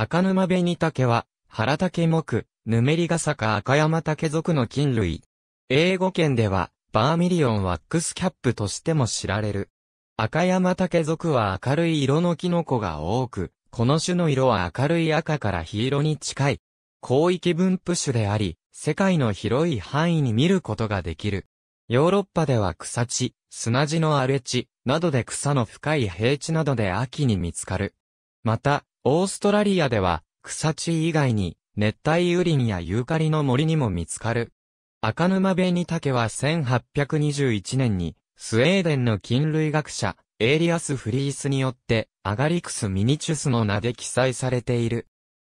赤沼紅竹は、原竹木、ぬめりサカ、赤山竹属の菌類。英語圏では、バーミリオンワックスキャップとしても知られる。赤山竹属は明るい色のキノコが多く、この種の色は明るい赤から黄色に近い。広域分布種であり、世界の広い範囲に見ることができる。ヨーロッパでは草地、砂地の荒れ地、などで草の深い平地などで秋に見つかる。また、オーストラリアでは、草地以外に、熱帯雨林やユーカリの森にも見つかる。赤沼ベニタケは1821年に、スウェーデンの菌類学者、エイリアス・フリースによって、アガリクス・ミニチュスの名で記載されている。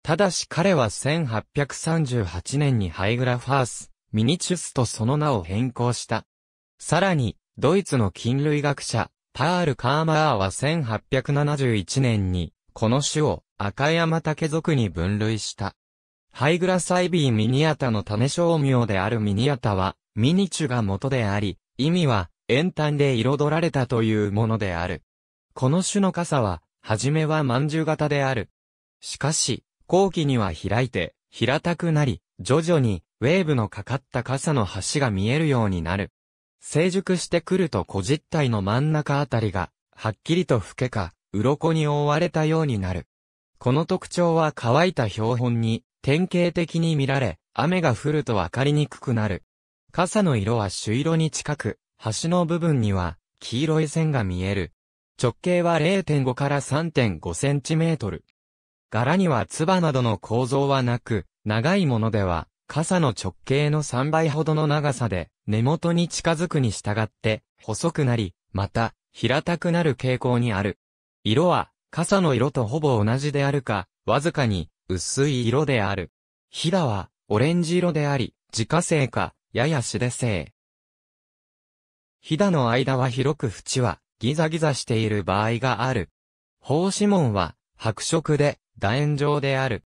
ただし彼は1838年にハイグラファース、ミニチュスとその名を変更した。さらに、ドイツの菌類学者、パール・カーマーは1871年に、この種を赤山竹属に分類した。ハイグラサイビーミニアタの種商名であるミニアタは、ミニチュが元であり、意味は、円端で彩られたというものである。この種の傘は、はじめは饅頭型である。しかし、後期には開いて、平たくなり、徐々に、ウェーブのかかった傘の端が見えるようになる。成熟してくると小実体の真ん中あたりが、はっきりと老けか、鱗に覆われたようになる。この特徴は乾いた標本に典型的に見られ、雨が降るとわかりにくくなる。傘の色は朱色に近く、端の部分には黄色い線が見える。直径は0.5から3.5センチメートル。柄には唾などの構造はなく、長いものでは、傘の直径の3倍ほどの長さで、根元に近づくに従って、細くなり、また、平たくなる傾向にある。色は、傘の色とほぼ同じであるか、わずかに、薄い色である。ひだは、オレンジ色であり、自家製か、ややしで製。ひだの間は広く縁は、ギザギザしている場合がある。胞子門は、白色で、楕円状である。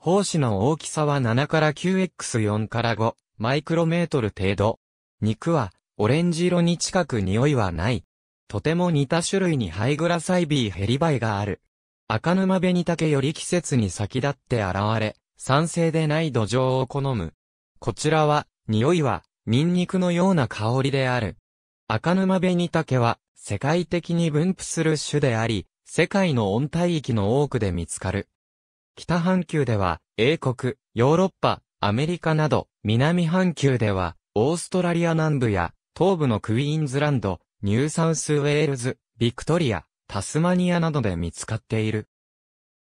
胞子の大きさは7から 9x4 から5マイクロメートル程度。肉は、オレンジ色に近く匂いはない。とても似た種類にハイグラサイビーヘリバイがある。赤沼ベニタケより季節に先立って現れ、酸性でない土壌を好む。こちらは、匂いは、ニンニクのような香りである。赤沼ベニタケは、世界的に分布する種であり、世界の温帯域の多くで見つかる。北半球では、英国、ヨーロッパ、アメリカなど、南半球では、オーストラリア南部や、東部のクイーンズランド、ニューサウスウェールズ、ビクトリア、タスマニアなどで見つかっている。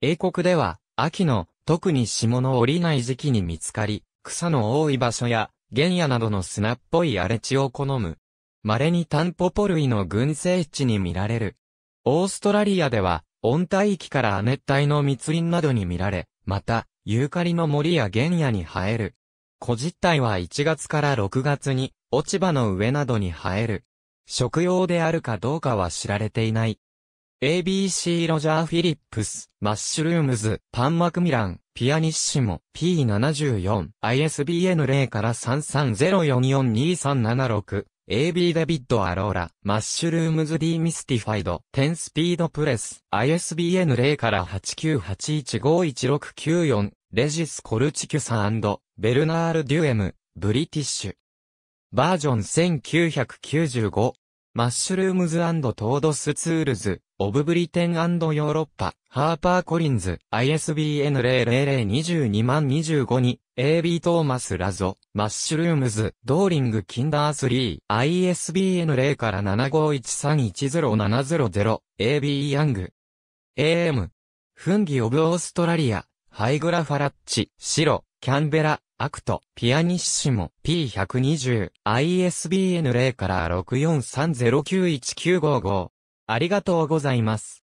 英国では、秋の、特に霜の降りない時期に見つかり、草の多い場所や、原野などの砂っぽい荒れ地を好む。稀にタンポポ類の群生地に見られる。オーストラリアでは、温帯域から亜熱帯の密林などに見られ、また、ユーカリの森や原野に生える。古実体は1月から6月に、落ち葉の上などに生える。食用であるかどうかは知られていない。ABC ロジャー・フィリップス、マッシュルームズ、パン・マクミラン、ピアニッシモ、P74、ISBN 0から3 3 0 4 4 2 3 7 6 AB デビッド・アローラ、マッシュルームズ・ディ・ミスティファイド、10スピードプレス、ISBN 0から898151694、レジス・コルチキュサベルナール・デュエム、ブリティッシュ、バージョン1995、マッシュルームズトードスツールズ、オブブリテンヨーロッパ、ハーパーコリンズ、ISBN 0002225に、AB トーマスラゾ、マッシュルームズ、ドーリングキンダースリー、ISBN 0から75131070、AB ヤング、AM、フンギオブオーストラリア、ハイグラファラッチ、シロ、キャンベラ、アクト、ピアニッシモ、P120、ISBN0 から643091955。ありがとうございます。